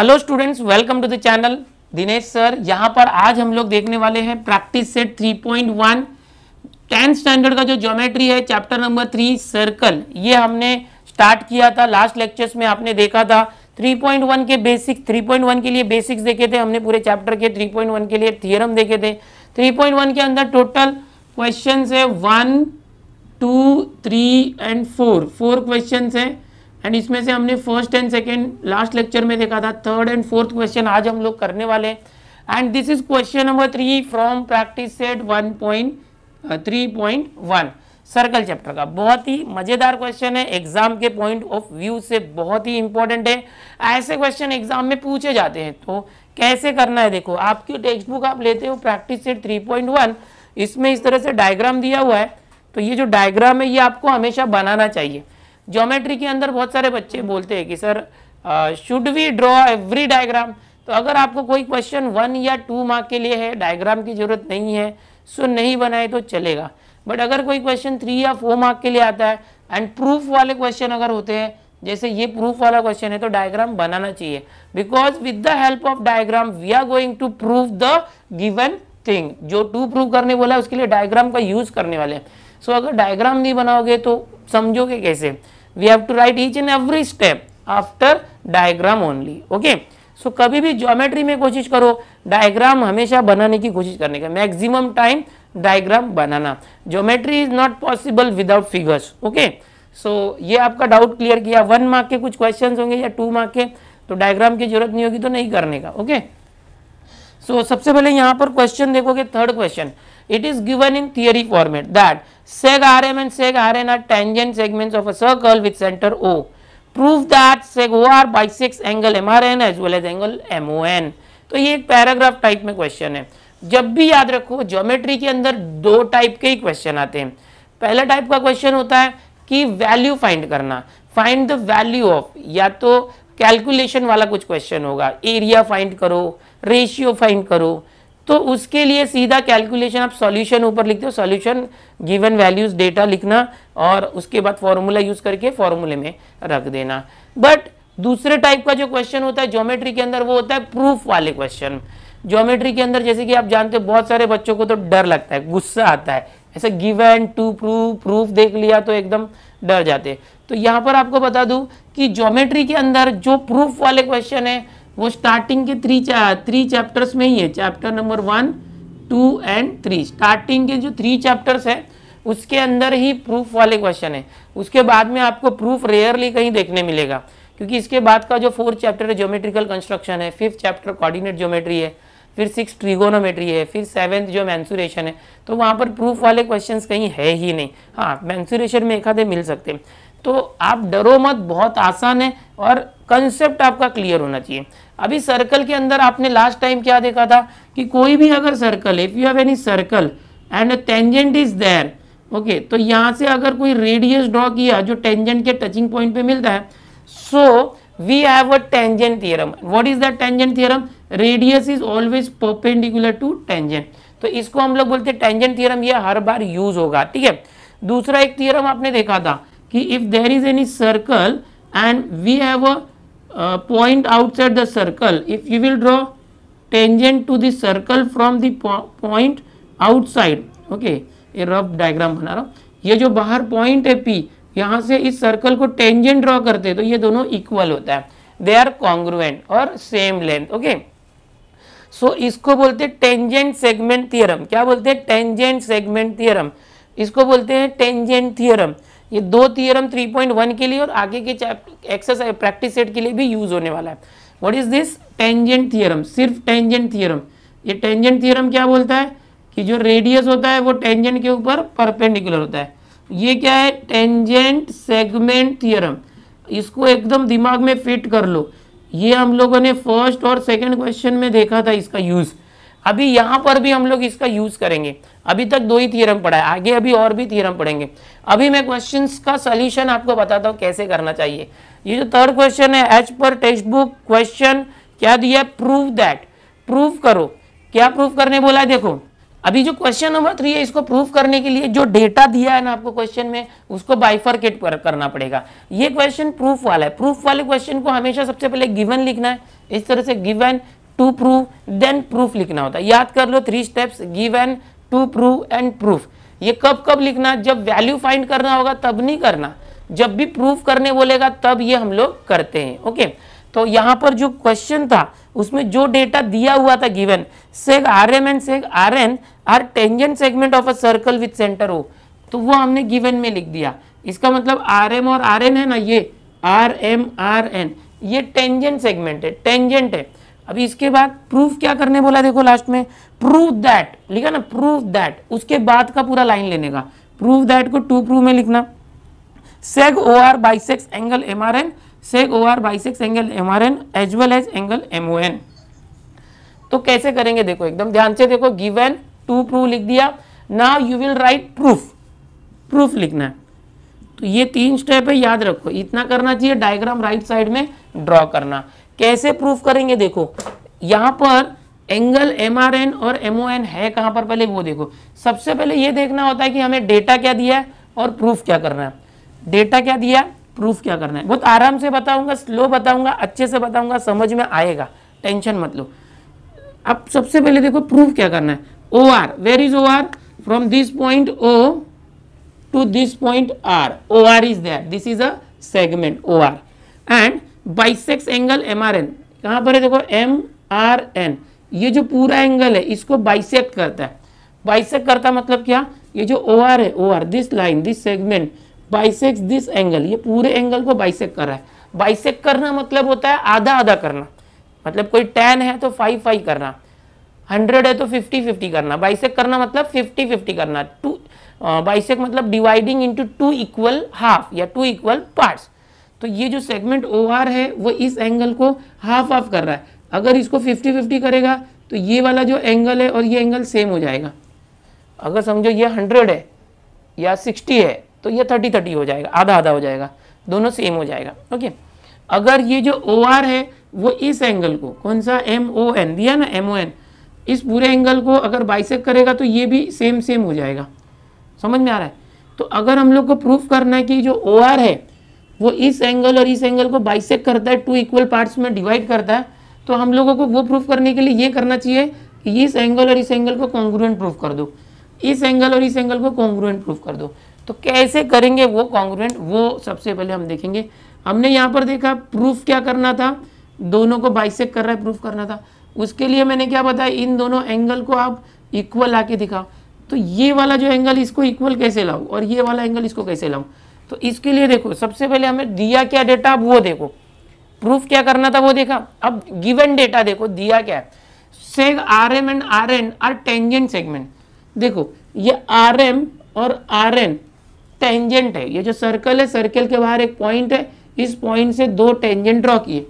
Hello students welcome to the channel Dinesh sir यहाँ पर आज हम लोग देखने वाले हैं प्रैक्टिस सेट 3.1 टेंथ स्टैंडर्ड का जो ज्योमेट्री है चैप्टर नंबर थ्री सर्कल ये हमने स्टार्ट किया था लास्ट लेक्चर्स में आपने देखा था 3.1 के बेसिक 3.1 के लिए बेसिक्स देखे थे हमने पूरे चैप्टर के 3.1 के लिए थियरम देखे थे 3.1 के अंदर टोटल क्वेश्चन है one two three and four four question है एंड इसमें से हमने first and second last lecture में देखा था थर्ड एंड फोर्थ क्वेश्चन आज हम लोग करने वाले हैं and this is question number three from practice set one point three point one circle chapter का बहुत ही मज़ेदार क्वेश्चन है एग्जाम के पॉइंट ऑफ व्यू से बहुत ही इंपॉर्टेंट है ऐसे क्वेश्चन एग्जाम में पूछे जाते हैं तो कैसे करना है देखो आपकी टेक्स्ट बुक आप लेते हो practice set three point one इसमें इस तरह से डायग्राम दिया हुआ है तो ये जो डायग्राम है ये आपको हमेशा बनाना चाहिए ज्योमेट्री के अंदर बहुत सारे बच्चे बोलते हैं कि sir should we draw every diagram तो अगर आपको कोई क्वेश्चन वन या टू मार्क के लिए है डायग्राम की ज़रूरत नहीं है सो नहीं बनाए तो चलेगा बट अगर कोई क्वेश्चन थ्री या फोर मार्क के लिए आता है एंड प्रूफ वाले क्वेश्चन अगर होते हैं जैसे ये प्रूफ वाला क्वेश्चन है तो डायग्राम बनाना चाहिए because with the help of diagram we are going to proof the given thing जो टू प्रूव करने बोला है उसके लिए डायग्राम का यूज करने वाले हैं सो so, अगर डायग्राम नहीं बनाओगे तो समझोगे कैसे we have to write each and every step after diagram only okay सो कभी भी ज्योमेट्री में कोशिश करो डायग्राम हमेशा बनाने की कोशिश करने का मैक्सिमम टाइम डायग्राम बनाना geometry is not possible without figures okay so ये आपका डाउट क्लियर किया वन मार्क के कुछ क्वेश्चन होंगे या टू मार्क के तो डायग्राम की जरूरत नहीं होगी तो नहीं करने का ओके सो so, सबसे पहले यहाँ पर क्वेश्चन देखोगे third question it is given in theory format that seg rm and seg rn are tangent segments of a circle with center O. Prove that seg OR bisects angle MRN as well as angle MON. तो ये एक paragraph type में question है जब भी याद रखो geometry के अंदर दो टाइप के ही क्वेश्चन आते हैं पहला टाइप का क्वेश्चन होता है कि वैल्यू फाइंड करना फाइंड द वैल्यू ऑफ या तो कैलकुलेशन वाला कुछ क्वेश्चन होगा एरिया फाइंड करो रेशियो फाइंड करो तो उसके लिए सीधा कैलकुलेशन आप सॉल्यूशन ऊपर लिखते हो सॉल्यूशन गिवन वैल्यूज डेटा लिखना और उसके बाद फॉर्मूला यूज करके फॉर्मूले में रख देना बट दूसरे टाइप का जो क्वेश्चन होता है ज्योमेट्री के अंदर वो होता है प्रूफ वाले क्वेश्चन ज्योमेट्री के अंदर जैसे कि आप जानते हो बहुत सारे बच्चों को तो डर लगता है गुस्सा आता है ऐसे गिवन टू प्रूफ प्रूफ देख लिया तो एकदम डर जाते हैं तो यहाँ पर आपको बता दूँ कि ज्योमेट्री के अंदर जो प्रूफ वाले क्वेश्चन है वो स्टार्टिंग के थ्री थ्री चैप्टर्स में ही है chapter number one two and three starting के जो थ्री चैप्टर्स है उसके अंदर ही प्रूफ वाले क्वेश्चन है उसके बाद में आपको प्रूफ रेयरली कहीं देखने मिलेगा क्योंकि इसके बाद का जो फोर्थ चैप्टर है ज्योमेट्रिकल कंस्ट्रक्शन है फिफ्थ चैप्टर कोऑर्डिनेट ज्योमेट्री है फिर सिक्स ट्रिगोनोमेट्री है फिर सेवेंथ जो मैंसुरेशन है तो वहाँ पर प्रूफ वाले क्वेश्चंस कहीं है ही नहीं हाँ मैंसुरेशन में एक आधे मिल सकते हैं तो आप डरो मत बहुत आसान है और कंसेप्ट आपका क्लियर होना चाहिए अभी सर्कल के अंदर आपने लास्ट टाइम क्या देखा था कि कोई भी अगर circle if you have any circle and tangent is there okay तो यहाँ से अगर कोई रेडियस ड्रॉ किया जो टेंजेंट के टचिंग पॉइंट पे मिलता है so we have a tangent theorem what is that tangent theorem radius is always perpendicular to tangent तो इसको हम लोग बोलते हैं टेंजेंट थियरम ये हर बार यूज होगा ठीक है दूसरा एक थियरम आपने देखा था कि if there is any circle and we have a point outside the circle if you will draw tangent to the circle from the point outside okay ये रफ डायग्राम बना रहा हूँ ये जो बाहर पॉइंट है पी यहाँ से इस सर्कल को टेंजेंट ड्रॉ करते तो ये दोनों इक्वल होता है दे आर कॉन्ग्रुएंट और सेम लेंथ ओके सो इसको बोलते हैं टेंजेंट सेगमेंट थियरम क्या बोलते हैं टेंजेंट सेगमेंट थियरम इसको बोलते हैं टेंजेंट थियरम ये दो थियरम 3.1 के लिए और आगे के एक्सरसाइज प्रैक्टिस सेट के लिए भी यूज होने वाला है what is this tangent theorem सिर्फ टेंजेंट थियरम ये टेंजेंट थियरम क्या बोलता है कि जो रेडियस होता है वो टेंजेंट के ऊपर परपेंडिकुलर होता है ये क्या है टेंजेंट सेगमेंट थियरम इसको एकदम दिमाग में फिट कर लो ये हम लोगों ने फर्स्ट और सेकंड क्वेश्चन में देखा था इसका यूज़ अभी यहाँ पर भी हम लोग इसका यूज करेंगे अभी तक दो ही थियरम पढ़ा है आगे अभी और भी थियरम पढ़ेंगे अभी मैं क्वेश्चन का सोल्यूशन आपको बताता हूँ कैसे करना चाहिए ये जो थर्ड क्वेश्चन है एज पर टेक्स्ट बुक क्वेश्चन क्या दिया प्रूव दैट प्रूव करो क्या प्रूव करने बोला है देखो अभी जो क्वेश्चन नंबर थ्री है इसको प्रूव करने के लिए जो डेटा दिया है ना आपको क्वेश्चन में उसको बाइफरकेट पर करना पड़ेगा ये क्वेश्चन प्रूफ वाला है प्रूफ वाले क्वेश्चन को हमेशा सबसे पहले गिवन लिखना है इस तरह से given to proof then proof लिखना होता है याद कर लो three steps given to prove and proof ये कब कब लिखना जब वैल्यू फाइंड करना होगा तब नहीं करना जब भी प्रूफ करने बोलेगा तब ये हम लोग करते हैं ओके तो यहाँ पर जो क्वेश्चन था उसमें जो डेटा दिया हुआ था given seg R M and seg R N are tangent segment of a circle with centre O तो वो हमने गिवन में लिख दिया इसका मतलब आर एम और आर एन है ना ये आर एम आर एन ये टेंजेंट सेगमेंट है टेंजेंट है अभी इसके बाद प्रूफ क्या करने बोला देखो लास्ट में प्रूफ दैट लिखा ना प्रूफ दैट उसके बाद का पूरा लाइन लेने का प्रूफ दैट को टू प्रूफ में लिखना seg O R bisects angle M R N seg O R bisects angle M R N as well as angle M O N तो कैसे करेंगे देखो एकदम ध्यान से देखो गिवेन टू प्रूफ लिख दिया now you will write proof proof लिखना है तो ये तीन स्टेप है याद रखो इतना करना चाहिए डायग्राम राइट साइड में ड्रॉ करना कैसे प्रूफ करेंगे देखो यहाँ पर एंगल एम आर एन और एम एन है कहाँ पर पहले वो देखो सबसे पहले ये देखना होता है कि हमें डेटा क्या दिया है और प्रूफ क्या करना है डेटा क्या दिया प्रूफ क्या करना है बहुत आराम से बताऊंगा स्लो बताऊंगा अच्छे से बताऊंगा समझ में आएगा टेंशन मत लो अब सबसे पहले देखो प्रूफ क्या करना है O R where is O R from this point O to this point R O R is there this is a segment O R and bisects angle M R N कहाँ पर है देखो M R N ये जो पूरा angle है इसको bisect करता है बाइसेक करता मतलब क्या ये जो ओ आर है O R this line this segment bisects this angle ये पूरे एंगल को बाइसेक कर रहा है बाइसेक करना मतलब होता है आधा आधा करना मतलब कोई टेन है तो फाइव फाइव करना हंड्रेड है तो फिफ्टी फिफ्टी करना बाइसेक करना मतलब फिफ्टी फिफ्टी करना टू बाइसेक मतलब dividing into two equal half या टू इक्वल पार्ट्स तो ये जो सेगमेंट ओ आर है वो इस एंगल को हाफ ऑफ कर रहा है अगर इसको फिफ्टी फिफ्टी करेगा तो ये वाला जो एंगल है और ये एंगल सेम हो जाएगा अगर समझो ये हंड्रेड है या सिक्सटी है तो ये थर्टी थर्टी हो जाएगा आधा आधा हो जाएगा दोनों सेम हो जाएगा ओके अगर ये जो ओ आर है वो इस एंगल को कौन सा एम ओ एन दिया ना एम ओ एन इस पूरे एंगल को अगर बाइसेक करेगा तो ये भी सेम सेम हो जाएगा समझ में आ रहा है तो अगर हम लोग को प्रूफ करना है कि जो ओ आर है वो इस एंगल और इस एंगल को बाइसेक करता है टू इक्वल पार्ट्स में डिवाइड करता है तो हम लोगों को वो प्रूफ करने के लिए ये करना चाहिए कि इस एंगल और इस एंगल को कॉन्ग्रुएंट प्रूफ कर दो इस एंगल और इस एंगल को कॉन्ग्रुएंट प्रूफ कर दो तो कैसे करेंगे वो कॉन्ग्रुएंट वो सबसे पहले हम देखेंगे हमने यहाँ पर देखा प्रूफ क्या करना था दोनों को बाइसेक कर रहा है प्रूफ करना था उसके लिए मैंने क्या बताया इन दोनों एंगल को आप इक्वल आके दिखाओ तो ये वाला जो एंगल इसको इक्वल कैसे लाओ और ये वाला एंगल इसको कैसे लाऊं तो इसके लिए देखो सबसे पहले हमें दिया क्या डेटा अब वो देखो प्रूफ क्या करना था वो देखा अब गिवन डेटा देखो दिया क्या seg R M and R N are tangent segment देखो ये आर एम और आर एन टेंजेंट है ये जो सर्कल है सर्कल के बाहर एक पॉइंट है इस पॉइंट से दो टेंजेंट ड्रॉ किए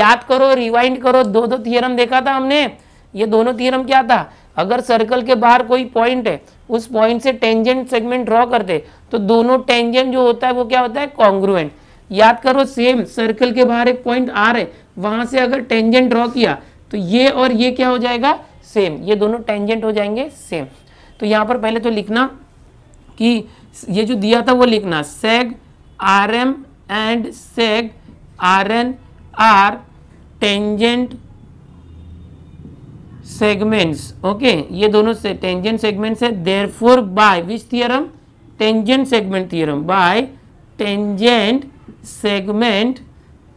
याद करो रिवाइंड करो दो दो थियरम देखा था हमने ये दोनों थियरम क्या था अगर सर्कल के बाहर कोई पॉइंट है उस पॉइंट से टेंजेंट सेगमेंट ड्रॉ करते तो दोनों टेंजेंट जो होता है वो क्या होता है कॉन्ग्रुएंट याद करो सेम सर्कल के बाहर एक पॉइंट आर है वहां से अगर टेंजेंट ड्रॉ किया तो ये और ये क्या हो जाएगा सेम ये दोनों टेंजेंट हो जाएंगे सेम तो यहाँ पर पहले तो लिखना कि ये जो दिया था वो लिखना seg R M and seg R N are tangent segments okay ये दोनों से टेंजेंट सेगमेंट्स है therefore by which theorem tangent segment theorem by tangent segment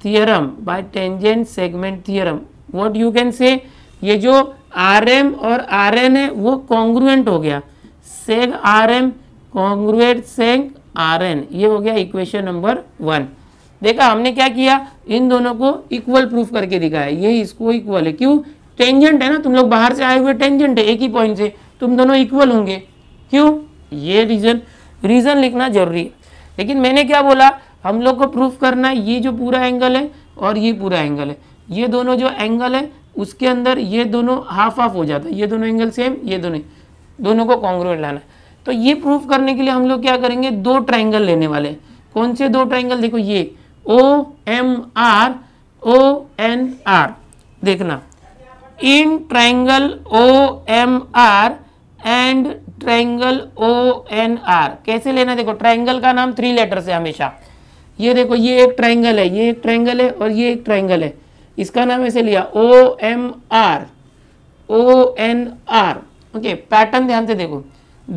theorem by tangent segment theorem what you can say ये जो R M और R N है वो congruent हो गया seg R M congruent seg R N ये हो गया इक्वेशन नंबर वन देखा हमने क्या किया इन दोनों को इक्वल प्रूफ करके दिखाया ये इसको इक्वल है क्यों टेंजेंट है ना तुम लोग बाहर से आए हुए टेंजेंट है एक ही पॉइंट से तुम दोनों इक्वल होंगे क्यों ये रीज़न रीज़न लिखना जरूरी है लेकिन मैंने क्या बोला हम लोग को प्रूफ करना है ये जो पूरा एंगल है और ये पूरा एंगल है ये दोनों जो एंगल है उसके अंदर ये दोनों हाफ हाफ हो जाता है ये दोनों एंगल सेम ये दोनों दोनों को कॉन्ग्रोट लाना है तो ये प्रूफ करने के लिए हम लोग क्या करेंगे दो ट्राइंगल लेने वाले हैं कौन से दो ट्राइंगल देखो ये O M R O N R देखना O M R and triangle O N R कैसे लेना देखो ट्रायंगल का नाम थ्री लेटर से हमेशा ये देखो ये एक ट्रायंगल है ये एक ट्रायंगल है और ये एक ट्रायंगल है इसका नाम ऐसे लिया O M R O N R okay pattern ध्यान से देखो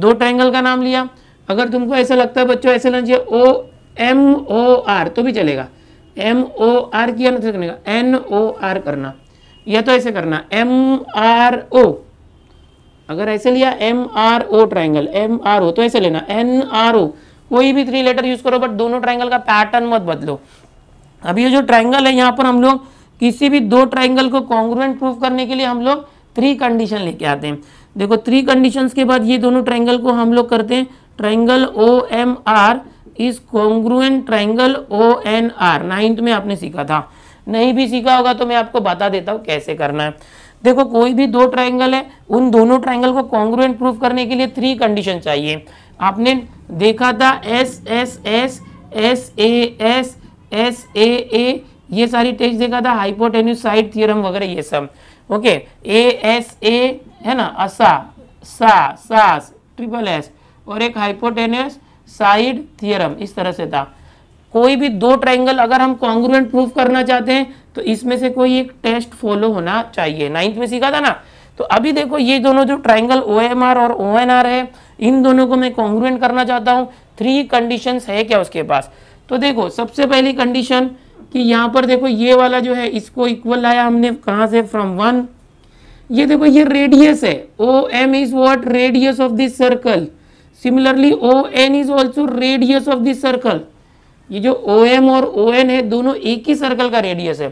दो ट्रायंगल का नाम लिया अगर तुमको ऐसा लगता है बच्चों ऐसे लेना चाहिए ओ एम ओ आर तो भी चलेगा एम ओ आर किया ना एन ओ आर करना या तो ऐसे करना एम आर ओ अगर ऐसे लिया M R O triangle M R O तो ऐसे लेना एन आर ओ कोई भी थ्री लेटर यूज करो बट दोनों ट्राइंगल का पैटर्न मत बदलो अब ये जो ट्राइंगल है यहाँ पर हम लोग किसी भी दो ट्राइंगल को कॉन्ग्रुएंट प्रूफ करने के लिए हम लोग थ्री कंडीशन लेके आते हैं देखो थ्री कंडीशंस के बाद ये दोनों ट्राइंगल को हम लोग करते हैं triangle O M R is congruent triangle O N R ninth में आपने सीखा था नहीं भी सीखा होगा तो मैं आपको बता देता हूँ कैसे करना है देखो कोई भी दो ट्राइंगल है उन दोनों ट्राइंगल को कॉन्ग्रुएंट प्रूफ करने के लिए थ्री कंडीशन चाहिए आपने देखा था S S S S A S S A A ये सारी टेस्ट देखा था हाइपोटेन्यूस साइड थियरम वगैरह ये सब ओके ए एस ए है ना असा सा सास ट्रिपल एस और एक हाइपोटेन्यूस साइड थियरम इस तरह से था कोई भी दो ट्राइंगल अगर हम कॉन्ग्रुएंट प्रूव करना चाहते हैं तो इसमें से कोई एक टेस्ट फॉलो होना चाहिए नाइन्थ में सीखा था ना तो अभी देखो ये दोनों जो ट्राइंगल ओ और ओ है इन दोनों को मैं कॉन्ग्रुएंट करना चाहता हूँ थ्री कंडीशन है क्या उसके पास तो देखो सबसे पहली कंडीशन कि यहाँ पर देखो ये वाला जो है इसको इक्वल लाया हमने कहाँ से फ्रॉम वन ये देखो ये रेडियस है O M is what radius of this circle similarly O N is also radius of this circle ये जो ओ एम और ओ एन है दोनों एक ही सर्कल का रेडियस है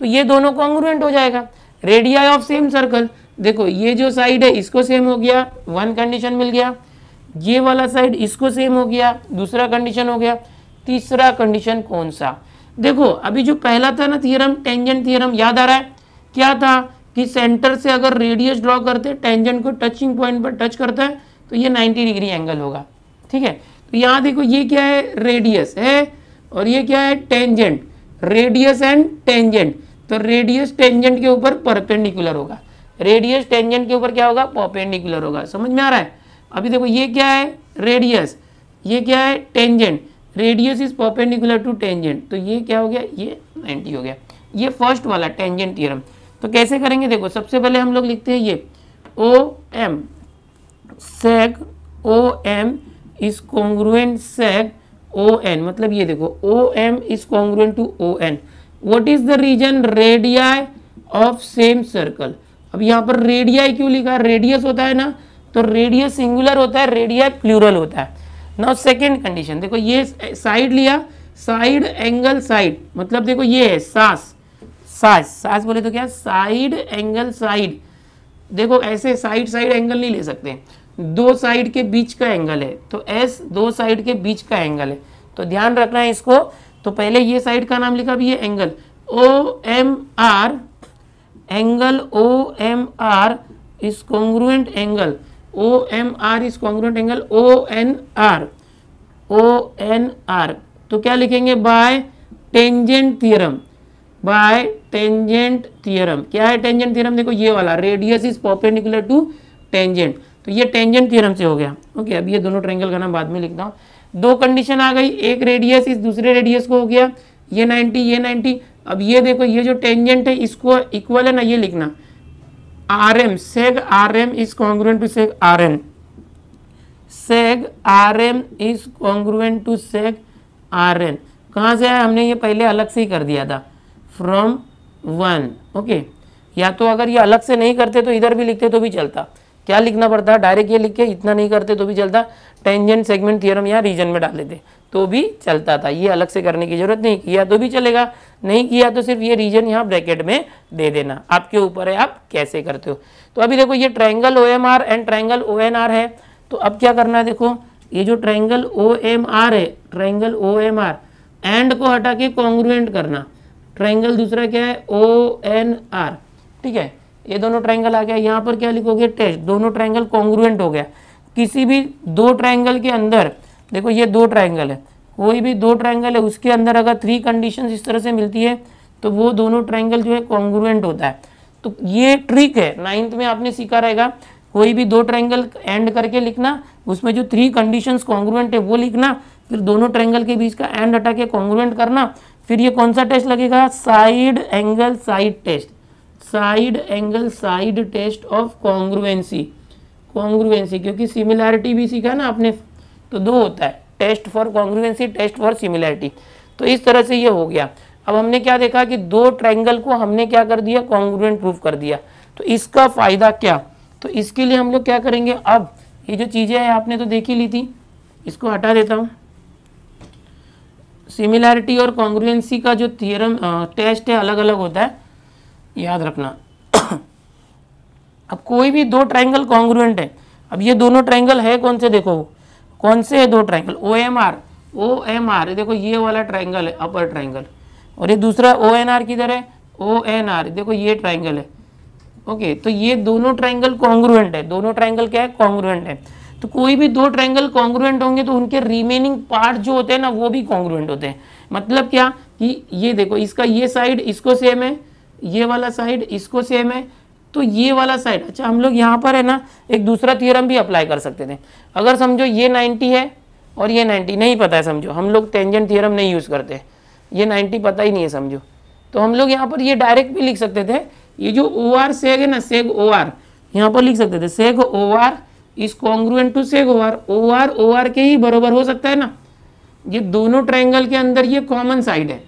तो ये दोनों कॉन्ग्रुएंट हो जाएगा रेडिया ऑफ सेम सर्कल देखो ये जो साइड है इसको सेम हो गया वन कंडीशन मिल गया ये वाला साइड इसको सेम हो गया दूसरा कंडीशन हो गया तीसरा कंडीशन कौन सा देखो अभी जो पहला था ना थियरम टेंजेंट थियरम याद आ रहा है क्या था कि सेंटर से अगर रेडियस ड्रॉ करते टेंजेंट को टचिंग पॉइंट पर टच करता है तो ये 90 डिग्री एंगल होगा ठीक है तो यहां देखो ये क्या है रेडियस है और ये क्या है टेंजेंट रेडियस एंड टेंजेंट तो रेडियस टेंजेंट के ऊपर परपेंडिकुलर होगा रेडियस टेंजेंट के ऊपर क्या होगा परपेंडिकुलर होगा समझ में आ रहा है अभी देखो ये क्या है रेडियस ये क्या है tangent radius is perpendicular to tangent तो ये क्या हो गया ये 90 हो गया ये फर्स्ट वाला टेंजेंट थियरम तो कैसे करेंगे देखो सबसे पहले हम लोग लिखते हैं ये O M seg O M is congruent seg O N मतलब ये देखो O M is congruent to O N what is the reason radii of same circle अब यहाँ पर रेडियाई क्यों लिखा है रेडियस होता है ना तो रेडियस सिंगुलर होता है रेडिया प्लूरल होता है नाउ सेकेंड कंडीशन देखो ये साइड लिया साइड एंगल साइड मतलब देखो ये है सास सास सास बोले तो क्या साइड एंगल साइड देखो ऐसे साइड साइड एंगल नहीं ले सकते दो साइड के बीच का एंगल है तो एस दो साइड के बीच का एंगल है तो ध्यान रखना है इसको तो पहले ये साइड का नाम लिखा भी ये angle O M R angle O M R is congruent angle O M R is congruent angle O N R O N R तो क्या लिखेंगे by tangent theorem by tangent theorem क्या है टेंजेंट थियरम देखो ये वाला radius is perpendicular to tangent तो ये टेंजेंट थ्योरम से हो गया ओके अब ये दोनों ट्रेंगल का नाम बाद में लिखता हूँ दो कंडीशन आ गई एक रेडियस इस दूसरे रेडियस को हो गया ये 90 ये 90 अब ये देखो ये जो टेंजेंट है इसको इक्वल है ना ये लिखना R M seg R M is congruent to seg R N seg R M is congruent to seg R N कहाँ से आया हमने ये पहले अलग से ही कर दिया था फ्रॉम वन ओके या तो अगर ये अलग से नहीं करते तो इधर भी लिखते तो भी चलता क्या लिखना पड़ता है डायरेक्ट ये लिख के इतना नहीं करते तो भी चलता टेंजेंट सेगमेंट थियरम या रीजन में डाल देते तो भी चलता था ये अलग से करने की जरूरत नहीं किया तो भी चलेगा नहीं किया तो सिर्फ ये रीजन यहाँ ब्रैकेट में दे देना आपके ऊपर है आप कैसे करते हो तो अभी देखो ये triangle O M R and triangle O N R है तो अब क्या करना है देखो ये जो ट्रायंगल ओ एम आर है triangle O M R and को हटा के कॉन्ग्रुएंट करना ट्रायंगल दूसरा क्या है ओ एन आर ठीक है ये दोनों ट्राइंगल आ गया यहाँ पर क्या लिखोगे टेस्ट दोनों ट्राइंगल कॉन्ग्रुएंट हो गया किसी भी दो ट्राइंगल के अंदर देखो ये दो ट्राइंगल है कोई भी दो ट्राइंगल है उसके अंदर अगर थ्री कंडीशन इस तरह से मिलती है तो वो दोनों ट्राइंगल जो है कॉन्ग्रुएंट होता है तो ये ट्रिक है नाइन्थ में आपने सीखा रहेगा कोई भी दो ट्राइंगल एंड करके लिखना उसमें जो थ्री कंडीशंस कॉन्ग्रुएंट है वो लिखना फिर दोनों ट्राइंगल के बीच का एंड हटा के कॉन्ग्रुएंट करना फिर ये कौन सा टेस्ट लगेगा side angle side test side angle side test of congruency congruency क्योंकि सिमिलैरिटी भी सीखा ना आपने तो दो होता है test for congruency test for similarity तो इस तरह से ये हो गया अब हमने क्या देखा कि दो ट्रायंगल को हमने क्या कर दिया कॉन्ग्रुएंट प्रूफ कर दिया तो इसका फ़ायदा क्या तो इसके लिए हम लोग क्या करेंगे अब ये जो चीज़ें हैं आपने तो देखी ली थी इसको हटा देता हूँ सिमिलैरिटी और कॉन्ग्रुएंसी का जो थियरम टेस्ट है अलग अलग होता है याद रखना अब कोई भी दो ट्राइंगल कॉन्ग्रुएंट है अब ये दोनों ट्राइंगल है कौन से देखो कौन से है दो triangle O M R O M R देखो ये वाला ट्राइंगल है अपर ट्राइंगल और ये दूसरा ओ एन आर किधर है ओ एन आर देखो ये ट्राइंगल है ओके तो ये दोनों ट्राइंगल कॉन्ग्रुएंट है दोनों ट्राइंगल क्या है कॉन्ग्रुएंट है तो कोई भी दो ट्राइंगल कॉन्ग्रुएंट होंगे तो उनके रिमेनिंग पार्ट जो होते हैं ना वो भी कॉन्ग्रुएंट होते हैं मतलब क्या कि ये देखो इसका ये साइड इसको सेम है ये वाला साइड इसको सेम है तो ये वाला साइड अच्छा हम लोग यहाँ पर है ना एक दूसरा थियोरम भी अप्लाई कर सकते थे अगर समझो ये 90 है और ये 90 नहीं पता है समझो हम लोग टेंजेंट थियोरम नहीं यूज़ करते ये 90 पता ही नहीं है समझो तो हम लोग यहाँ पर ये डायरेक्ट भी लिख सकते थे ये जो ओ आर सेग है ना सेग ओ आर यहाँ पर लिख सकते थे seg O R is congruent to seg O R O R O R के ही बराबर हो सकता है ना ये दोनों ट्राइंगल के अंदर ये कॉमन साइड है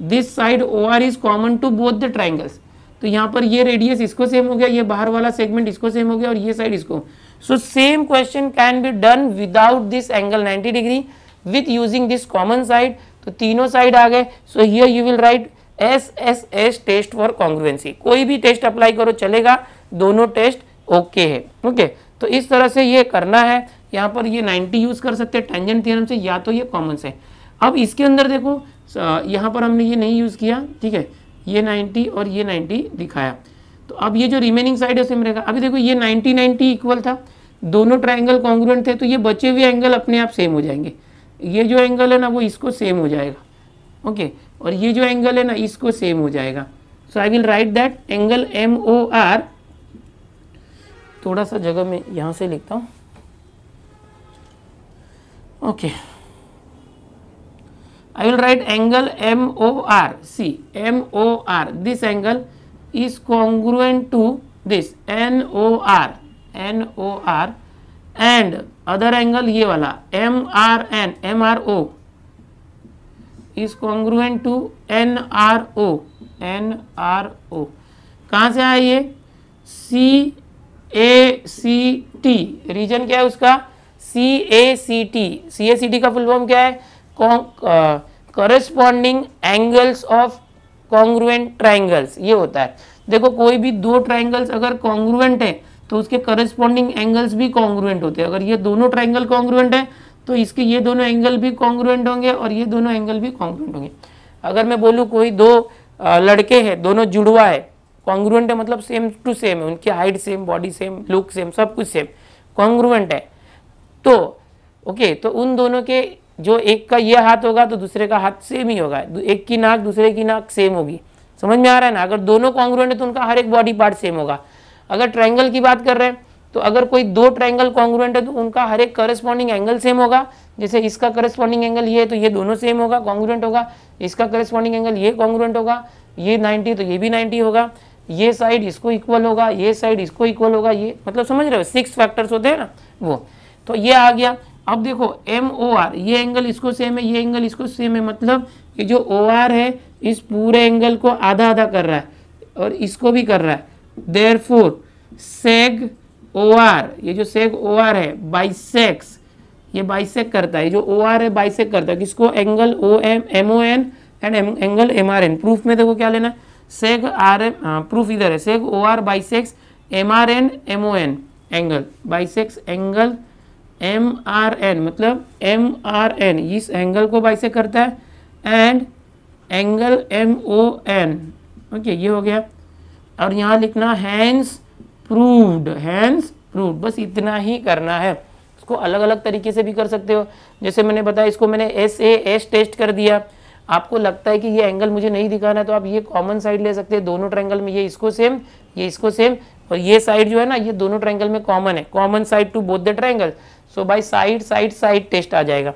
this side O R is common to both the triangles तो यहाँ पर ये रेडियस इसको सेम हो गया ये बाहर वाला सेगमेंट इसको सेम हो गया और ये साइड इसको so same question can be done without this angle 90 degree with using this common side तो तीनों साइड आ गए so here you will write S S S test for congruency कोई भी टेस्ट अप्लाई करो चलेगा दोनों टेस्ट ओके okay है ओके okay, तो इस तरह से ये करना है यहाँ पर ये 90 यूज़ कर सकते हैं टेंजेंट थ्योरम से या तो ये कॉमन से अब इसके अंदर देखो यहाँ पर हमने ये नहीं यूज़ किया ठीक है ये 90 और ये 90 दिखाया तो अब ये जो रिमेनिंग साइड है सेम रहेगा अभी देखो ये 90 90 इक्वल था दोनों ट्राइंगल कॉन्ग्रुएंट थे तो ये बचे हुए एंगल अपने आप सेम हो जाएंगे ये जो एंगल है ना वो इसको सेम हो जाएगा ओके और ये जो एंगल है ना इसको सेम हो जाएगा so I will write that angle M O R थोड़ा सा जगह में यहाँ से लिखता हूँ okay okay. I will write angle M O MOR. See, R. this angle is congruent to this N N O R. O R. and other angle ये वाला R O is congruent to N N R O R O. कहाँ से आया ये C A C T. Reason क्या है उसका C A C T. C A C T का full form क्या है corresponding angles of congruent triangles ये होता है देखो कोई भी दो ट्राइंगल्स अगर कॉन्ग्रुएंट है तो उसके करस्पॉन्डिंग एंगल्स भी कॉन्ग्रुएंट होते हैं अगर ये दोनों ट्राइंगल कॉन्ग्रुएंट है तो इसके ये दोनों एंगल भी कॉन्ग्रुएंट होंगे और ये दोनों एंगल भी कॉन्ग्रुएंट होंगे अगर मैं बोलूँ कोई दो लड़के हैं दोनों जुड़वा है कॉन्ग्रुएंट है मतलब सेम टू सेम है उनकी height same body same look same सब कुछ सेम कॉन्ग्रुएंट है तो ओके okay, तो उन दोनों के जो एक का ये हाथ होगा तो दूसरे का हाथ सेम ही होगा एक की नाक दूसरे की नाक सेम होगी समझ में आ रहा है ना अगर दोनों कॉन्ग्रुएंट है तो उनका हर एक बॉडी पार्ट सेम होगा अगर ट्राइंगल की बात कर रहे हैं तो अगर कोई दो ट्राइंगल कॉन्ग्रुएंट है तो उनका हर एक करस्पॉन्डिंग एंगल सेम होगा जैसे इसका करस्पॉन्डिंग एंगल ये है तो ये दोनों सेम होगा कॉन्ग्रुएंट होगा इसका करस्पॉन्डिंग एंगल ये कॉन्ग्रुएंट होगा ये 90 तो ये भी 90 होगा ये साइड इसको इक्वल होगा ये साइड इसको इक्वल होगा ये मतलब समझ रहे हो सिक्स फैक्टर्स होते हैं ना वो तो ये आ गया अब देखो एम ओ आर ये एंगल इसको सेम है ये एंगल इसको सेम है मतलब कि जो ओ आर है इस पूरे एंगल को आधा आधा कर रहा है और इसको भी कर रहा है देर फोर सेग ओ आर ये जो सेग ओ आर है बाइसेक्स ये बाइसेक करता है जो ओ आर है बाइसेक करता है किसको angle O M M O N and angle M R N proof में देखो क्या लेना है सेग आर एम प्रूफ इधर है seg O R bisects M R N M O N angle bisects angle M R N मतलब M R N इस angle को बाइसे करता है and angle M O N okay ये हो गया और यहाँ लिखना हैंस प्रूवड हैंस प्रूवड बस इतना ही करना है इसको अलग अलग तरीके से भी कर सकते हो जैसे मैंने बताया इसको मैंने एस ए एस टेस्ट कर दिया आपको लगता है कि ये एंगल मुझे नहीं दिखाना तो आप ये कॉमन साइड ले सकते हैं दोनों ट्रैंगल में ये इसको सेम ये इसको सेम और ये साइड जो है ना ये दोनों ट्रैंगल में कॉमन है common side to both the triangle so by side side side test आ जाएगा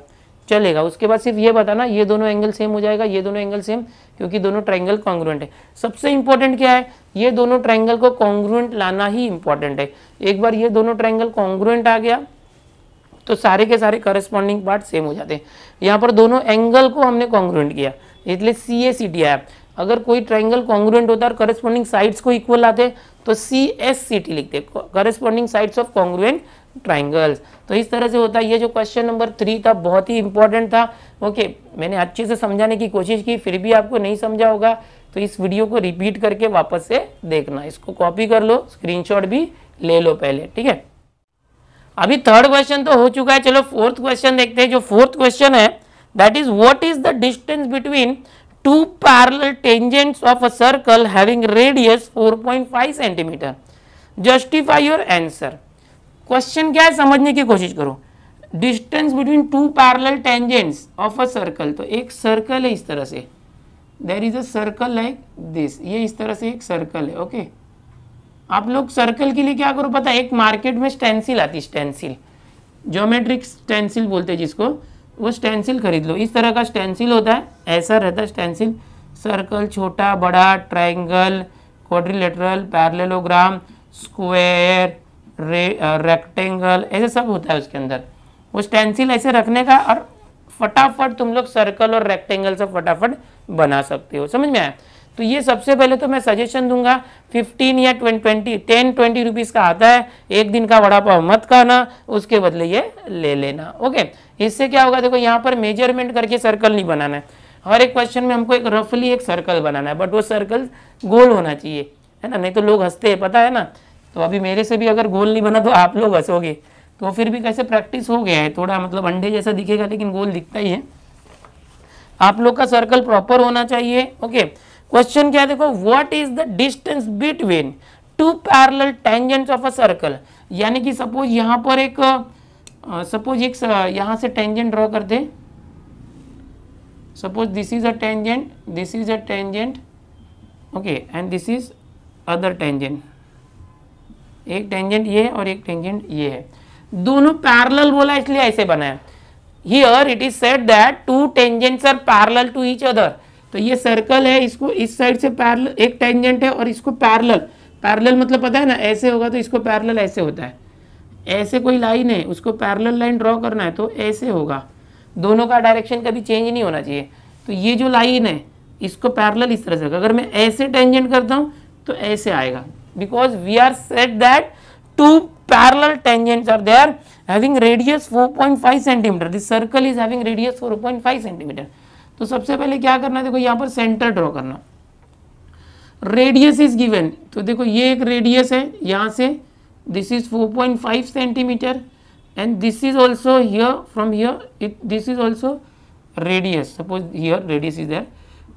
चलेगा उसके बाद सिर्फ ये बताना ये दोनों एंगल सेम हो जाएगा ये दोनों एंगल सेम क्योंकि दोनों ट्राइंगल कॉन्ग्रुएंट है सबसे इंपॉर्टेंट क्या है ये दोनों ट्राइंगल को कॉन्ग्रुएंट लाना ही इंपॉर्टेंट है एक बार ये दोनों ट्राइंगल कॉन्ग्रुएंट आ गया तो सारे के सारे करस्पॉन्डिंग पार्ट सेम हो जाते हैं यहाँ पर दोनों एंगल को हमने कॉन्ग्रुएंट किया इसलिए सी ए सी टी आया अगर कोई ट्राइंगल कॉन्ग्रुएंट होता और करस्पॉन्डिंग साइड्स को इक्वल आते तो सी एस सी टी लिखते corresponding sides of congruent triangles तो इस तरह से होता है ये जो क्वेश्चन नंबर थ्री था बहुत ही इंपॉर्टेंट था ओके मैंने अच्छे से समझाने की कोशिश की फिर भी आपको नहीं समझा होगा तो इस वीडियो को रिपीट करके वापस से देखना इसको कॉपी कर लो स्क्रीनशॉट भी ले लो पहले ठीक है अभी थर्ड क्वेश्चन तो हो चुका है चलो फोर्थ क्वेश्चन देखते हैं जो फोर्थ क्वेश्चन है that is what is the distance between two parallel tangents of a circle having radius 4.5 centimetre justify your answer question क्या है समझने की कोशिश करो distance between two parallel tangents of a circle तो एक सर्कल है इस तरह से there is a circle like this ये इस तरह से एक सर्कल है ओके okay? आप लोग सर्कल के लिए क्या करो पता है एक मार्केट में स्टेंसिल आती स्टेंसिल ज्योमेट्रिक स्टेंसिल बोलते हैं जिसको वो स्टेंसिल खरीद लो इस तरह का स्टेंसिल होता है ऐसा रहता है स्टेंसिल सर्कल छोटा बड़ा triangle quadrilateral parallelogram square rectangle ऐसे सब होता है उसके अंदर वो स्टेंसिल ऐसे रखने का और फटाफट तुम लोग सर्कल और रेक्टेंगल सब फटाफट बना सकते हो समझ में आया तो ये सबसे पहले तो मैं सजेशन दूंगा 15 या 20 10 20 रुपीज़ का आता है एक दिन का वड़ा पाव मत खाना उसके बदले ये ले लेना ओके इससे क्या होगा देखो यहाँ पर मेजरमेंट करके सर्कल नहीं बनाना है हर एक क्वेश्चन में हमको एक रफली एक सर्कल बनाना है बट वो सर्कल गोल होना चाहिए है ना नहीं तो लोग हंसते हैं पता है ना तो अभी मेरे से भी अगर गोल नहीं बना तो आप लोग हंसोगे तो फिर भी कैसे प्रैक्टिस हो गया है थोड़ा मतलब अंडे जैसा दिखेगा लेकिन गोल दिखता ही है आप लोग का सर्कल प्रॉपर होना चाहिए ओके क्वेश्चन क्या देखो what is the distance between two parallel tangents of a circle यानी कि सपोज यहाँ पर एक सपोज एक यहाँ से टेंजेंट ड्रॉ कर दे suppose this is a tangent this is a tangent okay and this is other tangent एक टेंजेंट ये और एक टेंजेंट ये है दोनों पैरल बोला इसलिए ऐसे बनाया here it is set that two tangents are parallel to each other तो ये सर्कल है इसको इस साइड से पैरल एक टेंजेंट है और इसको पैरल पैरल मतलब पता है ना ऐसे होगा तो इसको पैरल ऐसे होता है ऐसे कोई लाइन है उसको पैरल लाइन ड्रॉ करना है तो ऐसे होगा दोनों का डायरेक्शन कभी चेंज नहीं होना चाहिए तो ये जो लाइन है इसको पैरल इस तरह से अगर मैं ऐसे टेंजेंट करता हूँ तो ऐसे आएगा because we are said that two parallel tangents are there having radius 4.5 cm this circle is having radius 4.5 cm to sabse pehle kya karna hai dekho yahan par center draw karna radius is given to dekho ye ek radius hai yahan se this is 4.5 cm and this is also here from here it this is also radius suppose here radius is there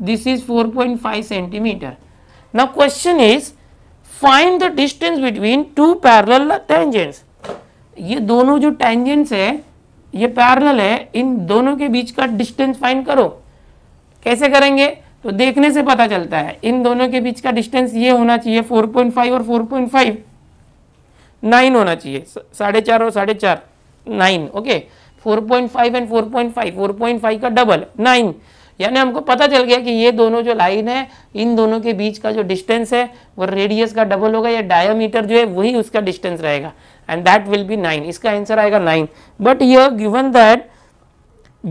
this is 4.5 cm now question is find the distance between two parallel tangents ये दोनों जो tangents है ये parallel है इन दोनों के बीच का distance find करो कैसे करेंगे तो देखने से पता चलता है इन दोनों के बीच का डिस्टेंस ये होना चाहिए 4.5 और 4.5 नाइन होना चाहिए साढ़े चार और साढ़े चार नाइन ओके 4.5 एंड 4.5 4.5 का डबल नाइन यानी हमको पता चल गया कि ये दोनों जो लाइन है इन दोनों के बीच का जो डिस्टेंस है वो रेडियस का डबल होगा या डायोमीटर जो है वही उसका डिस्टेंस रहेगा and that will be nine इसका आंसर आएगा नाइन बट ये given that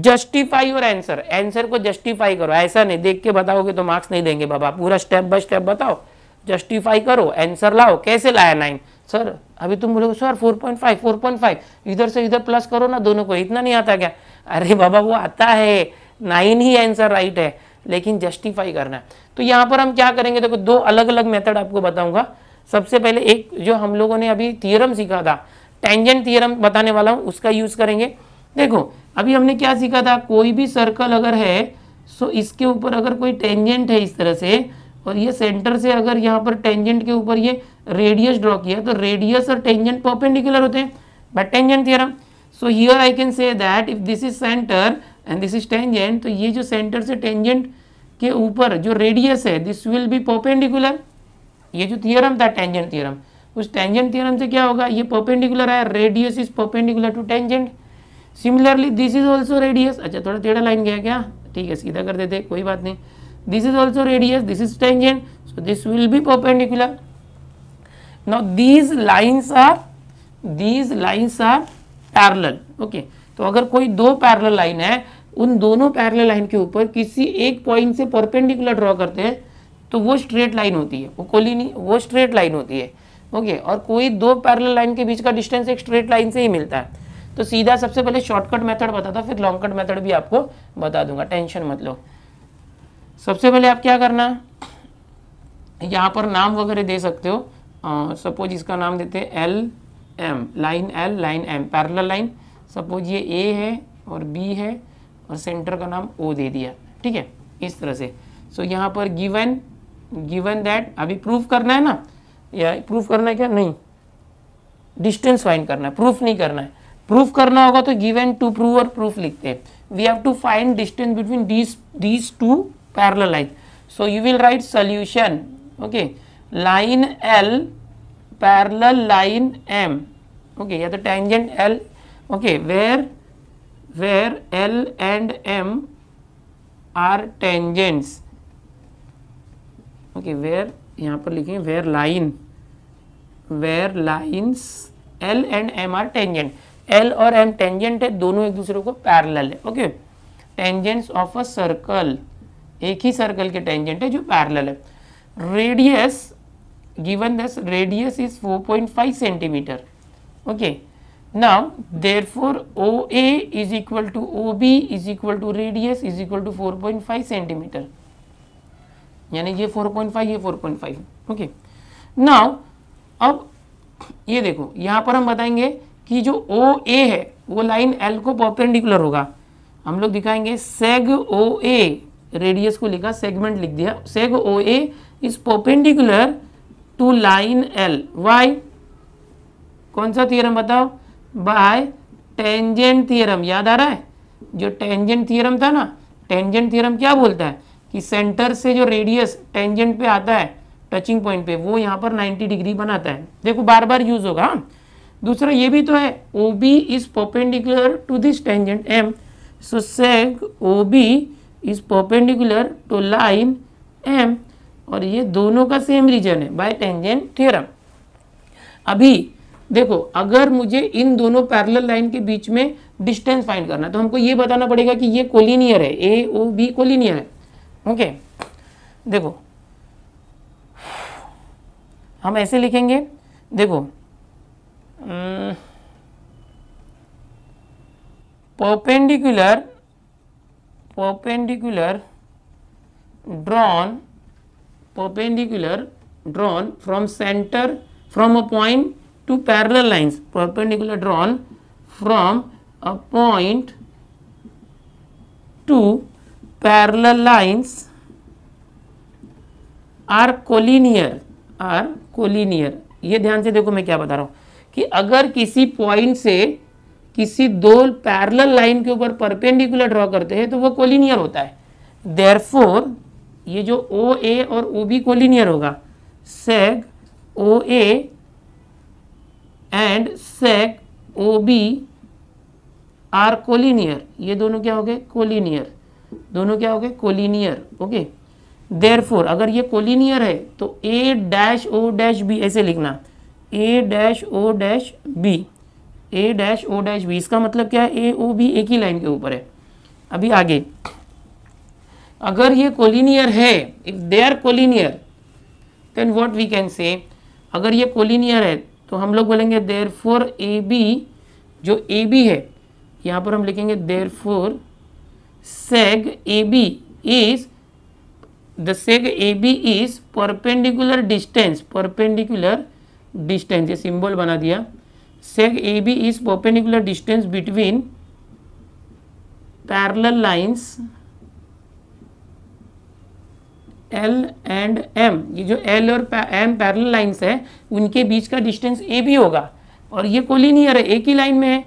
justify your answer answer को जस्टिफाई करो ऐसा नहीं देख के बताओगे तो मार्क्स नहीं देंगे बाबा पूरा स्टेप बाय स्टेप बताओ जस्टिफाई करो आंसर लाओ कैसे लाया नाइन सर अभी तुम बोलोगे सर 4.5 4.5 इधर से इधर प्लस करो ना दोनों को इतना नहीं आता क्या अरे बाबा वो आता है नाइन ही आंसर राइट है लेकिन जस्टिफाई करना है तो यहाँ पर हम क्या करेंगे देखो दो अलग अलग मेथड आपको बताऊंगा सबसे पहले एक जो हम लोगों ने अभी थियरम सीखा था टेंजेंट थियरम बताने वाला हूँ उसका यूज़ करेंगे देखो अभी हमने क्या सीखा था कोई भी सर्कल अगर है सो इसके ऊपर अगर कोई टेंजेंट है इस तरह से और ये सेंटर से अगर यहाँ पर टेंजेंट के ऊपर ये रेडियस ड्रॉ किया तो रेडियस और टेंजेंट परपेंडिकुलर होते हैं but tangent theorem so here I can say that if this is centre and this is tangent तो ये जो सेंटर से टेंजेंट के ऊपर जो रेडियस है दिस विल बी पोपेंडिकुलर ये जो थियरम था टेंजेंट थियरम उस टेंजेंट थियरम से क्या होगा ये पोपेंडिकुलर आया radius is perpendicular to tangent similarly this is also radius अच्छा थोड़ा टेढ़ा लाइन गया क्या ठीक है सीधा कर देते कोई बात नहीं this is also radius this is tangent so this will be perpendicular now these lines are these lines are parallel okay तो अगर कोई दो पैरल लाइन है उन दोनों पैरल लाइन के ऊपर किसी एक पॉइंट से परपेंडिकुलर ड्रॉ करते हैं तो वो स्ट्रेट लाइन होती है वो कोली नहीं वो स्ट्रेट लाइन होती है ओके और कोई दो पैरल लाइन के बीच का डिस्टेंस एक स्ट्रेट लाइन से ही मिलता है तो सीधा सबसे पहले शॉर्टकट मेथड बताता फिर लॉन्ग कट मेथड भी आपको बता दूंगा टेंशन मत लो सबसे पहले आप क्या करना यहाँ पर नाम वगैरह दे सकते हो सपोज इसका नाम देते हैं L M line L line M parallel line suppose ये ए है और बी है और सेंटर का नाम ओ दे दिया ठीक है इस तरह से सो so, यहाँ पर गिवन गिवन दैट अभी प्रूफ करना है ना या प्रूफ करना है क्या नहीं डिस्टेंस फाइंड करना है प्रूफ नहीं करना है प्रूफ करना होगा तो गिवन टू प्रूव और प्रूफ लिखते हैं we have to find distance between these these two parallel line so you will write solution okay line L parallel line M okay या तो tangent L okay where where l and m are tangents okay where यहाँ पर लिखें where line where lines L and M are tangent L और M tangent है दोनों एक दूसरे को पैरेलल है okay tangents of a circle एक ही सर्कल के टेंजेंट है जो पैरेलल है रेडियस गिवन दस radius is 4.5 centimetre okay okay. Now, therefore, OA is equal to OB is equal to radius is equal to 4.5 centimeter. यानी ये 4.5 ये 4.5 ओके नाउ अब ये देखो यहाँ पर हम बताएंगे कि जो ओ ए है वो लाइन एल को परपेंडिकुलर होगा हम लोग दिखाएंगे सेग ओ ए रेडियस को लिखा सेगमेंट लिख दिया seg O A is perpendicular to line L why कौन सा थियरम बताओ बाय टेंजेंट थियरम याद आ रहा है जो टेंजेंट थियरम था ना टेंजेंट थियरम क्या बोलता है कि सेंटर से जो रेडियस टेंजेंट पे आता है टचिंग पॉइंट पे वो यहाँ पर 90 डिग्री बनाता है देखो बार बार यूज होगा हाँ दूसरा ये भी तो है O B is perpendicular to this tangent M so seg O B is perpendicular to line M और ये दोनों का सेम रीजन है बाय टेंजेंट थियरम अभी देखो अगर मुझे इन दोनों पैरेलल लाइन के बीच में डिस्टेंस फाइंड करना है तो हमको ये बताना पड़ेगा कि ये कोलिनियर है ए ओ बी कोलिनियर है ओके देखो हम ऐसे लिखेंगे देखो perpendicular perpendicular drawn perpendicular drawn from centre from a point two parallel lines perpendicular drawn from a point to parallel lines are collinear are collinear ये ध्यान से देखो मैं क्या बता रहा हूं कि अगर किसी पॉइंट से किसी दो पैरेलल लाइन के ऊपर परपेंडिकुलर ड्रॉ करते हैं तो वो कोलिनियर होता है देर ये जो ओ ए और ओ बी कोलिनियर होगा seg O A and seg O B are collinear ये दोनों क्या हो गए कोलिनियर दोनों क्या हो गए कोलिनियर ओके देर फोर अगर ये कोलिनियर है तो A dash O dash B ऐसे लिखना A dash O dash B A dash O dash B इसका मतलब क्या है ए ओ बी एक ही लाइन के ऊपर है अभी आगे अगर ये कोलिनियर है if they are collinear then what we can say अगर ये कोलिनियर है तो हम लोग बोलेंगे देर फोर ए बी जो ए बी है यहाँ पर हम लिखेंगे therefore seg A B is the seg A B is perpendicular distance perpendicular distance ये सिंबल बना दिया seg A B is perpendicular distance between parallel lines L and M ये जो एल और एम पैरल लाइन्स है उनके बीच का distance A B होगा और ये कोलिनियर है एक ही लाइन में है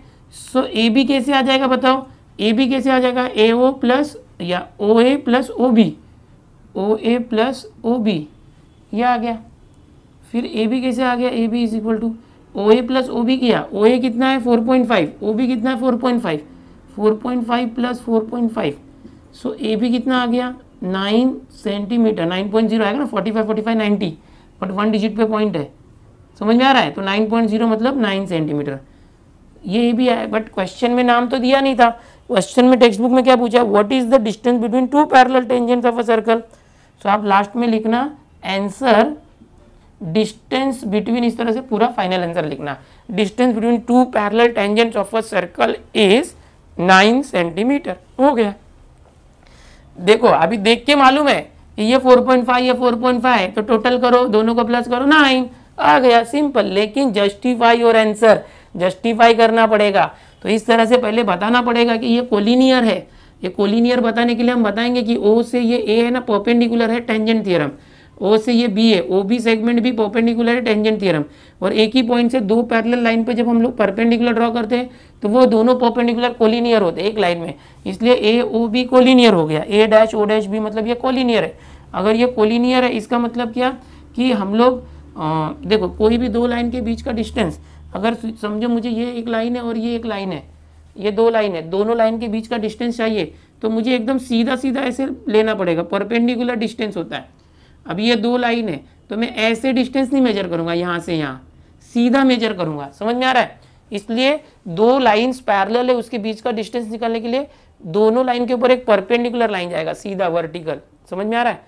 सो ए बी कैसे आ जाएगा बताओ ए बी कैसे आ जाएगा ए ओ प्लस या O A plus O B O A plus O B ये आ गया फिर ए बी कैसे आ गया A B is equal to O A plus O B किया ओ ए कितना है four point five O B कितना है four point five four point five plus four point five so A B कितना आ गया nine centimetre nine point zero आएगा ना forty five forty five ninety but one digit पे point है समझ में आ रहा है तो नाइन पॉइंट जीरो मतलब नाइन सेंटीमीटर ये भी है बट क्वेश्चन में नाम तो दिया नहीं था क्वेश्चन में टेक्स्ट बुक में क्या पूछा what is the distance between two parallel tangent of a circle so आप लास्ट में लिखना आंसर डिस्टेंस बिटवीन इस तरह से पूरा फाइनल आंसर लिखना distance between two parallel tangents of a circle is nine centimetre हो गया देखो अभी देख के मालूम है कि ये 4.5 ये 4.5 है तो टोटल करो दोनों को प्लस करो नाइन आ गया सिंपल लेकिन जस्टिफाई और आंसर जस्टिफाई करना पड़ेगा तो इस तरह से पहले बताना पड़ेगा कि ये कोलिनियर है ये कोलिनियर बताने के लिए हम बताएंगे कि ओ से ये ए है ना पर्पेंडिकुलर है टेंजेंट थियरम ओ से ये बी है ओ बी सेगमेंट भी पर्पेंडिकुलर है टेंजेंट थ्योरम और एक ही पॉइंट से दो पैरेलल लाइन पे जब हम लोग परपेंडिकुलर ड्रॉ करते हैं तो वो दोनों परपेंडिकुलर कोलिनियर होते हैं एक लाइन में इसलिए ए ओ बी कोलिनियर हो गया A dash O dash B मतलब ये कोलिनियर है अगर ये कोलिनियर है इसका मतलब क्या कि हम लोग देखो कोई भी दो लाइन के बीच का डिस्टेंस अगर समझो मुझे ये एक लाइन है और ये एक लाइन है ये दो लाइन है दोनों लाइन के बीच का डिस्टेंस चाहिए तो मुझे एकदम सीधा सीधा ऐसे लेना पड़ेगा परपेंडिकुलर डिस्टेंस होता है अब ये दो लाइन है तो मैं ऐसे डिस्टेंस नहीं मेजर करूंगा यहाँ से यहाँ सीधा मेजर करूंगा समझ में आ रहा है इसलिए दो लाइन्स पैरल है उसके बीच का डिस्टेंस निकालने के लिए दोनों लाइन के ऊपर एक परपेंडिकुलर लाइन जाएगा सीधा वर्टिकल समझ में आ रहा है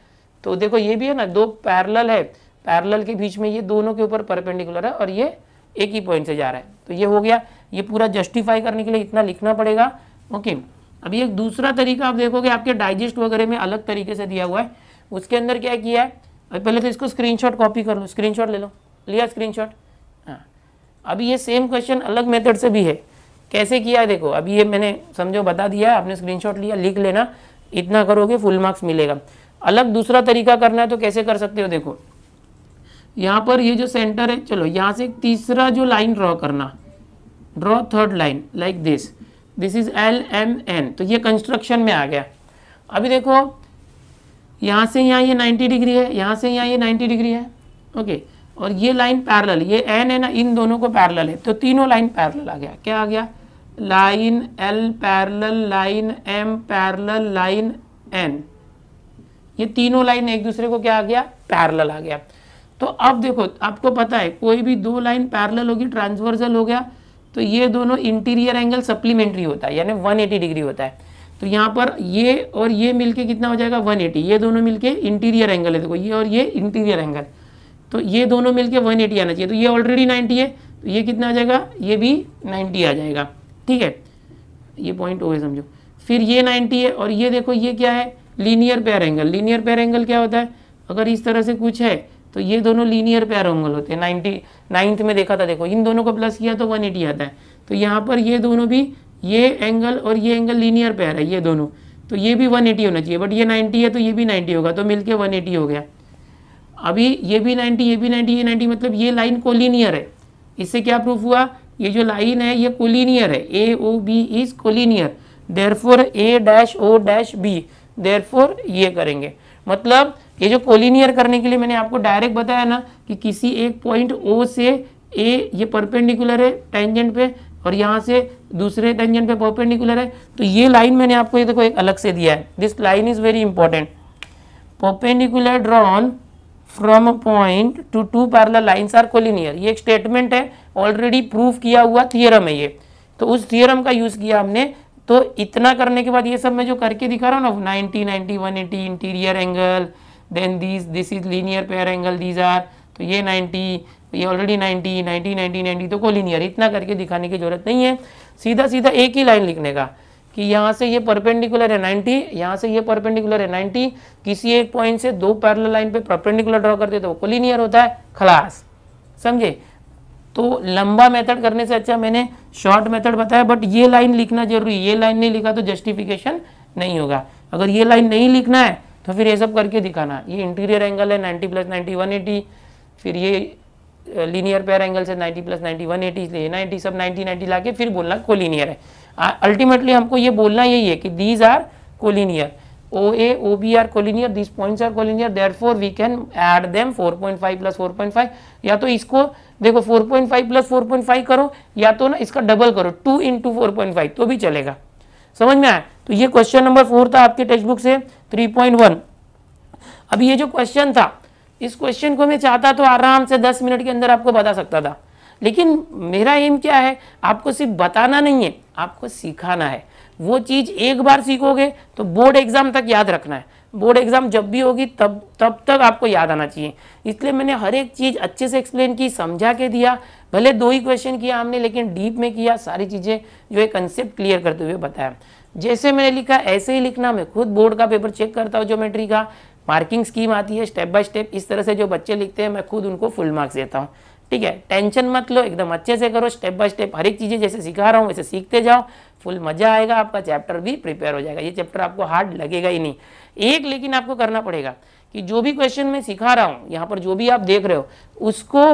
तो देखो ये भी है ना दो पैरल है पैरल के बीच में ये दोनों के ऊपर परपेंडिकुलर है और ये एक ही पॉइंट से जा रहा है तो ये हो गया ये पूरा जस्टिफाई करने के लिए इतना लिखना पड़ेगा ओके अभी एक दूसरा तरीका आप देखोगे आपके डाइजेस्ट वगैरह में अलग तरीके से दिया हुआ है उसके अंदर क्या किया है अभी पहले तो इसको स्क्रीनशॉट कॉपी कर लो स्क्रीनशॉट ले लो लिया स्क्रीनशॉट हाँ अभी ये सेम क्वेश्चन अलग मेथड से भी है कैसे किया है देखो अभी ये मैंने समझो बता दिया आपने स्क्रीनशॉट लिया लिख लेना इतना करोगे फुल मार्क्स मिलेगा अलग दूसरा तरीका करना है तो कैसे कर सकते हो देखो यहाँ पर ये जो सेंटर है चलो यहाँ से तीसरा जो लाइन ड्रॉ करना draw third line like this this is L M N तो ये कंस्ट्रक्शन में आ गया अभी देखो यहाँ से यहाँ ये 90 डिग्री है यहाँ से यहाँ ये 90 डिग्री है ओके और ये लाइन पैरल ये एन है ना इन दोनों को पैरल है तो तीनों लाइन पैरल आ गया क्या आ गया line L parallel line M parallel line N ये तीनों लाइन एक दूसरे को क्या आ गया पैरल आ गया तो अब देखो आपको पता है कोई भी दो लाइन पैरल होगी ट्रांसवर्सल हो गया तो ये दोनों इंटीरियर एंगल सप्लीमेंट्री होता है यानी 180 डिग्री होता है तो यहाँ पर ये और ये मिलके कितना हो जाएगा 180 ये दोनों मिलके इंटीरियर एंगल है देखो ये और ये इंटीरियर एंगल तो ये दोनों मिलके 180 आना चाहिए तो ये ऑलरेडी 90 है तो ये कितना आ जाएगा ये भी 90 आ जाएगा ठीक है ये पॉइंट ओ है समझो फिर ये 90 है और ये देखो ये क्या है लीनियर पैर एंगल लीनियर पैर एंगल क्या होता है अगर इस तरह से कुछ है तो ये दोनों लीनियर पैर एंगल होते हैं नाइन्टी नाइन्थ में देखा था देखो इन दोनों को प्लस किया तो वन आता है तो यहाँ पर ये दोनों भी ये एंगल और ये एंगल लीनियर पैर है ये दोनों तो ये भी 180 होना चाहिए बट ये 90 है तो ये भी 90 होगा तो मिलके 180 हो गया अभी ये भी 90 ये भी 90 ये 90 मतलब ये लाइन कोलिनियर है इससे क्या प्रूफ हुआ ये जो लाइन है ये कोलिनियर है A O B is collinear therefore A dash O dash B therefore ये करेंगे मतलब ये जो कोलिनियर करने के लिए मैंने आपको डायरेक्ट बताया ना कि किसी एक पॉइंट ओ से ए ये परपेंडिकुलर है टेंजेंट पे और यहाँ से दूसरे टेंजन पे परपेंडिकुलर है तो ये लाइन मैंने आपको ये देखो एक अलग से दिया है this line is very important perpendicular drawn from a point to two parallel lines are collinear ये एक स्टेटमेंट है ऑलरेडी प्रूफ किया हुआ थियरम है ये तो उस थियरम का यूज़ किया हमने तो इतना करने के बाद ये सब मैं जो करके दिखा रहा हूँ ना ninety ninety one eighty interior angle then this this is linear pair angle these are तो ये नाइन्टी ये already ninety ninety ninety ninety तो कोलिनियर इतना करके दिखाने की जरूरत नहीं है सीधा सीधा एक ही लाइन लिखने का कि यहाँ से ये परपेंडिकुलर है 90 यहाँ से ये परपेंडिकुलर है 90 किसी एक पॉइंट से दो पैरल लाइन पे परपेंडिकुलर ड्रॉ करते तो वो कोलिनियर होता है खलास समझे तो लंबा मेथड करने से अच्छा मैंने शॉर्ट मेथड बताया बट ये लाइन लिखना जरूरी ये लाइन नहीं लिखा तो जस्टिफिकेशन नहीं होगा अगर ये लाइन नहीं लिखना है तो फिर ये सब करके दिखाना ये इंटीरियर एंगल है नाइन्टी प्लस वन एटी फिर ये लीनियर पेयर एंगल से 90 प्लस 90 180 इसलिए नाइन्टी सब 90 90 लाके फिर बोलना कोलिनियर है अल्टीमेटली हमको ये बोलना यही है कि these are collinear O A O B are collinear this points are collinear therefore we can add them 4.5 plus 4.5 या तो इसको देखो 4.5 प्लस 4.5 करो या तो ना इसका डबल करो 2 इंटू फोर तो भी चलेगा समझ में आया तो ये क्वेश्चन नंबर फोर था आपके टेक्स्ट बुक से 3.1 अब ये जो क्वेश्चन था इस क्वेश्चन को मैं चाहता तो आराम से दस मिनट के अंदर आपको बता सकता था लेकिन मेरा एम क्या है आपको सिर्फ बताना नहीं है आपको सिखाना है वो चीज़ एक बार सीखोगे तो बोर्ड एग्ज़ाम तक याद रखना है बोर्ड एग्ज़ाम जब भी होगी तब तब तक आपको याद आना चाहिए इसलिए मैंने हर एक चीज़ अच्छे से एक्सप्लेन की समझा के दिया भले दो ही क्वेश्चन किया हमने लेकिन डीप में किया सारी चीज़ें जो है कंसेप्ट क्लियर करते हुए बताया जैसे मैंने लिखा ऐसे ही लिखना मैं खुद बोर्ड का पेपर चेक करता हूँ ज्योमेट्री का मार्किंग स्कीम आती है स्टेप बाय स्टेप इस तरह से जो बच्चे लिखते हैं मैं खुद उनको फुल मार्क्स देता हूँ ठीक है टेंशन मत लो एकदम अच्छे से करो स्टेप बाय स्टेप हर एक चीज़ें जैसे सिखा रहा हूँ वैसे सीखते जाओ फुल मज़ा आएगा आपका चैप्टर भी प्रिपेयर हो जाएगा ये चैप्टर आपको हार्ड लगेगा ही नहीं एक लेकिन आपको करना पड़ेगा कि जो भी क्वेश्चन मैं सिखा रहा हूँ यहाँ पर जो भी आप देख रहे हो उसको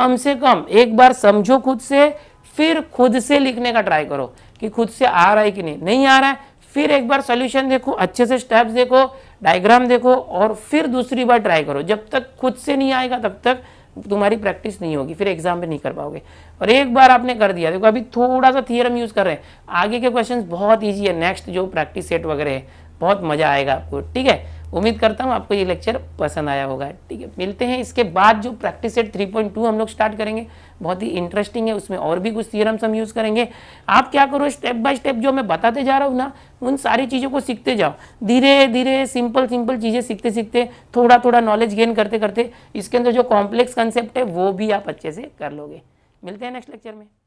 कम से कम एक बार समझो खुद से फिर खुद से लिखने का ट्राई करो कि खुद से आ रहा है कि नहीं नहीं आ रहा है फिर एक बार सोल्यूशन देखो अच्छे से स्टेप्स देखो डायग्राम देखो और फिर दूसरी बार ट्राई करो जब तक खुद से नहीं आएगा तब तक तुम्हारी प्रैक्टिस नहीं होगी फिर एग्जाम पे नहीं कर पाओगे और एक बार आपने कर दिया देखो अभी थोड़ा सा थियरम यूज़ कर रहे हैं आगे के क्वेश्चन बहुत ईजी है नेक्स्ट जो प्रैक्टिस सेट वगैरह है बहुत मज़ा आएगा आपको ठीक है उम्मीद करता हूँ आपको ये लेक्चर पसंद आया होगा ठीक है मिलते हैं इसके बाद जो प्रैक्टिस सेट 3.2 हम लोग स्टार्ट करेंगे बहुत ही इंटरेस्टिंग है उसमें और भी कुछ सीरम्स हम यूज़ करेंगे आप क्या करो स्टेप बाय स्टेप जो मैं बताते जा रहा हूँ ना उन सारी चीज़ों को सीखते जाओ धीरे धीरे सिंपल सिंपल चीज़ें सीखते सीखते थोड़ा थोड़ा नॉलेज गेन करते करते इसके अंदर जो कॉम्प्लेक्स कंसेप्ट है वो भी आप अच्छे से कर लोगे मिलते हैं नेक्स्ट लेक्चर में